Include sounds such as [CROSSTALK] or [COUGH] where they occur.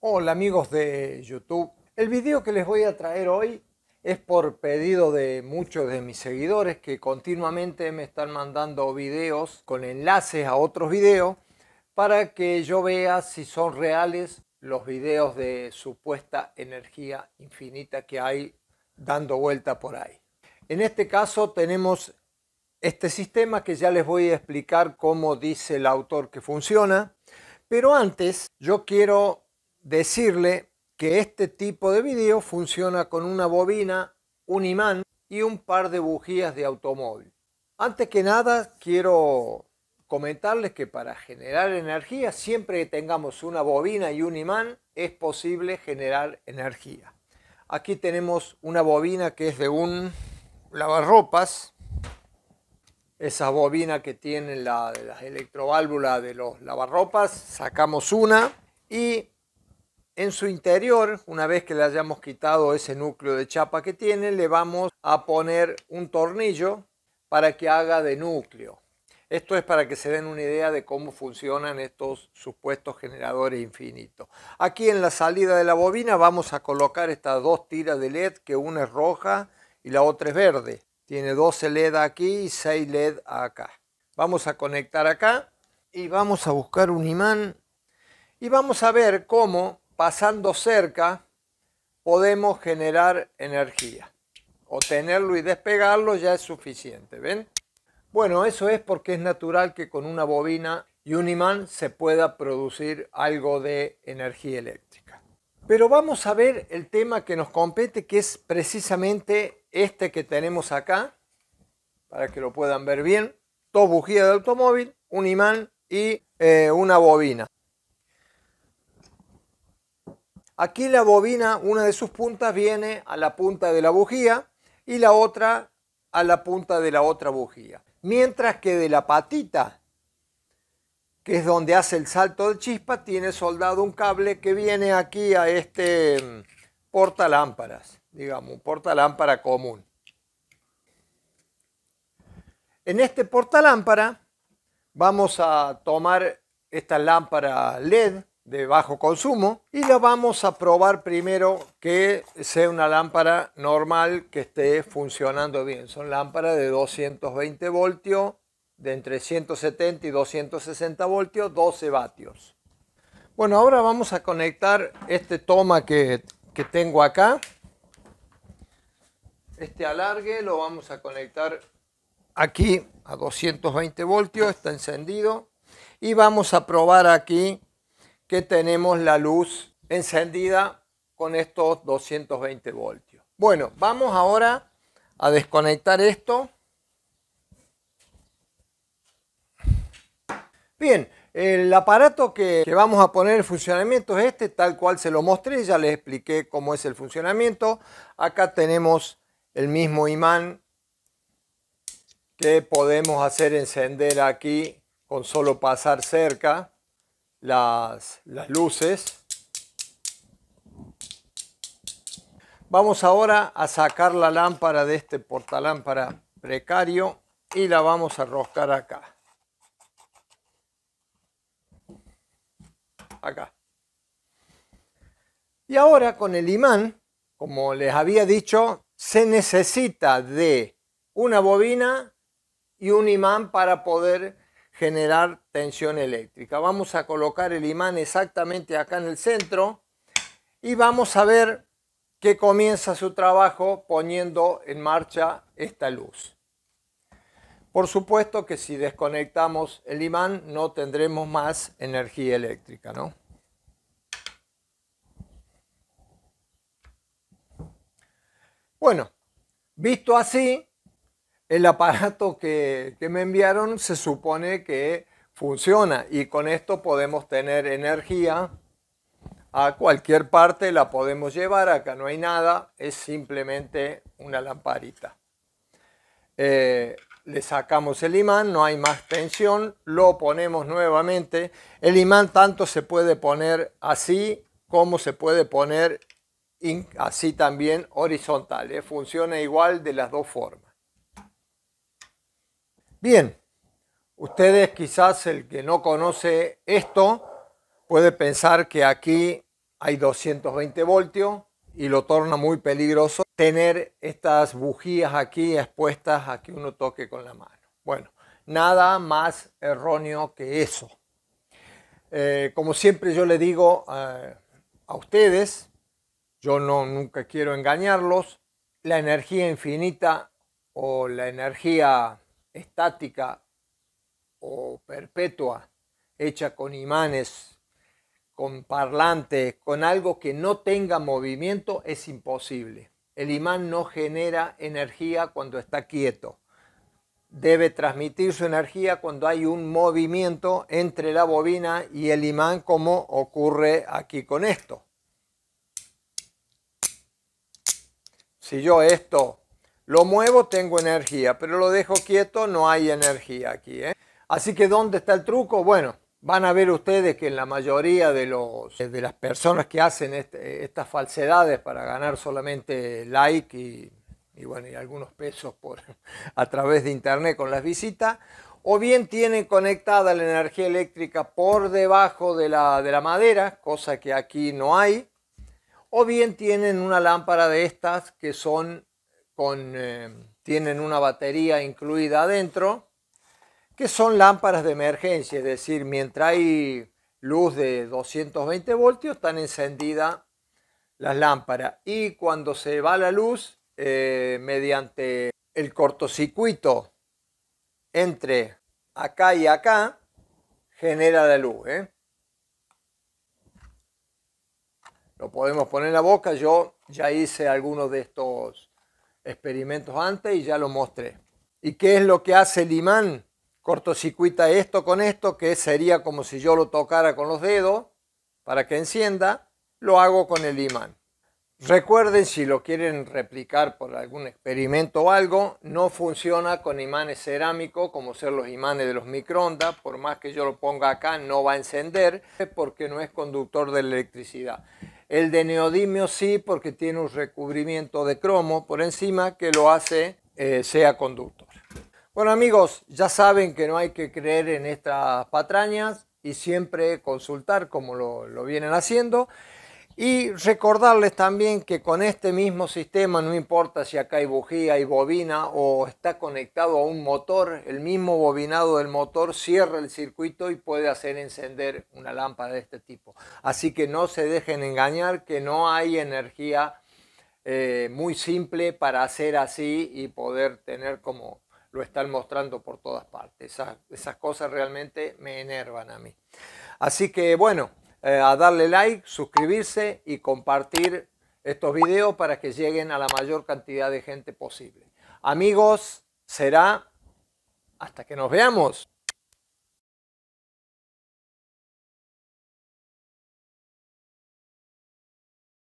Hola amigos de YouTube. El video que les voy a traer hoy es por pedido de muchos de mis seguidores que continuamente me están mandando videos con enlaces a otros videos para que yo vea si son reales los videos de supuesta energía infinita que hay dando vuelta por ahí. En este caso tenemos este sistema que ya les voy a explicar cómo dice el autor que funciona, pero antes yo quiero decirle que este tipo de video funciona con una bobina, un imán y un par de bujías de automóvil. Antes que nada, quiero comentarles que para generar energía, siempre que tengamos una bobina y un imán, es posible generar energía. Aquí tenemos una bobina que es de un lavarropas, esa bobina que tienen la, las electroválvulas de los lavarropas, sacamos una y en su interior, una vez que le hayamos quitado ese núcleo de chapa que tiene, le vamos a poner un tornillo para que haga de núcleo. Esto es para que se den una idea de cómo funcionan estos supuestos generadores infinitos. Aquí en la salida de la bobina vamos a colocar estas dos tiras de LED, que una es roja y la otra es verde. Tiene 12 LED aquí y 6 LED acá. Vamos a conectar acá y vamos a buscar un imán y vamos a ver cómo pasando cerca, podemos generar energía. O tenerlo y despegarlo ya es suficiente, ¿ven? Bueno, eso es porque es natural que con una bobina y un imán se pueda producir algo de energía eléctrica. Pero vamos a ver el tema que nos compete, que es precisamente este que tenemos acá, para que lo puedan ver bien. Dos bujías de automóvil, un imán y eh, una bobina. Aquí la bobina, una de sus puntas viene a la punta de la bujía y la otra a la punta de la otra bujía. Mientras que de la patita, que es donde hace el salto de chispa, tiene soldado un cable que viene aquí a este mm, portalámparas, lámparas, digamos, un porta lámpara común. En este portalámpara lámpara vamos a tomar esta lámpara LED de bajo consumo y la vamos a probar primero que sea una lámpara normal que esté funcionando bien. Son lámparas de 220 voltios, de entre 170 y 260 voltios, 12 vatios. Bueno, ahora vamos a conectar este toma que, que tengo acá. Este alargue lo vamos a conectar aquí a 220 voltios, está encendido. Y vamos a probar aquí que tenemos la luz encendida con estos 220 voltios. Bueno, vamos ahora a desconectar esto. Bien, el aparato que, que, vamos a poner en funcionamiento es este, tal cual se lo mostré, ya les expliqué cómo es el funcionamiento. Acá tenemos el mismo imán que podemos hacer encender aquí con solo pasar cerca las, las luces. Vamos ahora a sacar la lámpara de este portalámpara precario y la vamos a roscar acá. Acá. Y ahora con el imán, como les había dicho, se necesita de una bobina y un imán para poder generar tensión eléctrica. Vamos a colocar el imán exactamente acá en el centro y vamos a ver que comienza su trabajo poniendo en marcha esta luz. Por supuesto que si desconectamos el imán no tendremos más energía eléctrica, ¿no? Bueno, visto así, el aparato que, me enviaron se supone que funciona y con esto podemos tener energía a cualquier parte, la podemos llevar, acá no hay nada, es simplemente una lamparita. Eh, le sacamos el imán, no hay más tensión, lo ponemos nuevamente. El imán tanto se puede poner así como se puede poner así también horizontal, eh, funciona igual de las dos formas. Bien, ustedes quizás el que no conoce esto puede pensar que aquí hay 220 voltios y lo torna muy peligroso tener estas bujías aquí expuestas a que uno toque con la mano. Bueno, nada más erróneo que eso. Eh, como siempre yo le digo eh, a ustedes, yo no, nunca quiero engañarlos, la energía infinita o la energía estática o perpetua, hecha con imanes, con parlantes, con algo que no tenga movimiento, es imposible. El imán no genera energía cuando está quieto. Debe transmitir su energía cuando hay un movimiento entre la bobina y el imán, como ocurre aquí con esto. Si yo esto lo muevo, tengo energía, pero lo dejo quieto, no hay energía aquí. ¿eh? Así que, ¿dónde está el truco? Bueno, van a ver ustedes que en la mayoría de, los, de las personas que hacen este, estas falsedades para ganar solamente like y, bueno, y algunos pesos por, [LAUGHS] a través de internet con las visitas, o bien tienen conectada la energía eléctrica por debajo de la, de la madera, cosa que aquí no hay, o bien tienen una lámpara de estas que son con, eh, tienen una batería incluida adentro, que son lámparas de emergencia, es decir, mientras hay luz de 220 voltios, están encendidas las lámparas. Y cuando se va la luz, eh, mediante el cortocircuito entre acá y acá, genera la luz. ¿eh? Lo podemos poner en la boca, yo ya hice algunos de estos experimentos antes y ya lo mostré. ¿Y qué es lo que hace el imán? Cortocircuita esto con esto, que sería como si yo lo tocara con los dedos para que encienda, lo hago con el imán. Recuerden si lo quieren replicar por algún experimento o algo, no funciona con imanes cerámicos como ser los imanes de los microondas, por más que yo lo ponga acá no va a encender porque no es conductor de electricidad. El de neodimio sí, porque tiene un recubrimiento de cromo por encima que lo hace eh, sea conductor. Bueno amigos, ya saben que no hay que creer en estas patrañas y siempre consultar como lo vienen haciendo. Y recordarles también que con este mismo sistema, no importa si acá hay bujía, y bobina o está conectado a un motor, el mismo bobinado del motor cierra el circuito y puede hacer encender una lámpara de este tipo. Así que no se dejen engañar que no hay energía eh, muy simple para hacer así y poder tener como lo están mostrando por todas partes. Esas, esas cosas realmente me enervan a mí. Así que bueno. Eh, a darle like, suscribirse y compartir estos videos para que lleguen a la mayor cantidad de gente posible. Amigos, será hasta que nos veamos.